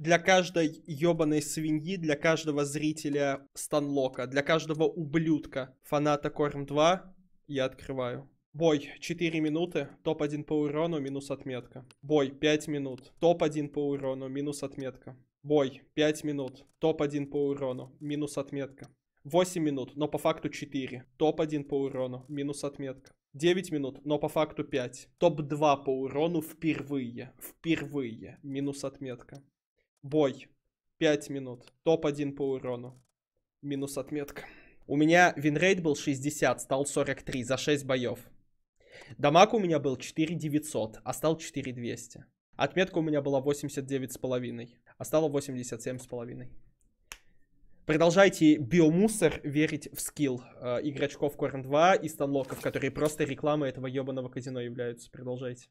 для каждой ебаной свиньи, для каждого зрителя Станлока, для каждого ублюдка фаната Корм 2 я открываю. Бой 4 минуты, топ-1 по урону, минус отметка. Бой 5 минут, топ-1 по урону, минус отметка. Бой 5 минут, топ-1 по урону, минус отметка. 8 минут, но по факту 4. Топ-1 по урону, минус отметка. 9 минут, но по факту 5. Топ-2 по урону впервые. Впервые. Минус отметка. Бой. 5 минут. Топ-1 по урону. Минус отметка. У меня винрейт был 60, стал 43 за 6 боев. Дамаг у меня был 4900, а стал 4200. Отметка у меня была 89,5, а стала 87,5. Продолжайте биомусор верить в скилл э, игрочков Корн 2 и станлоков, которые просто рекламой этого ебаного казино являются. Продолжайте.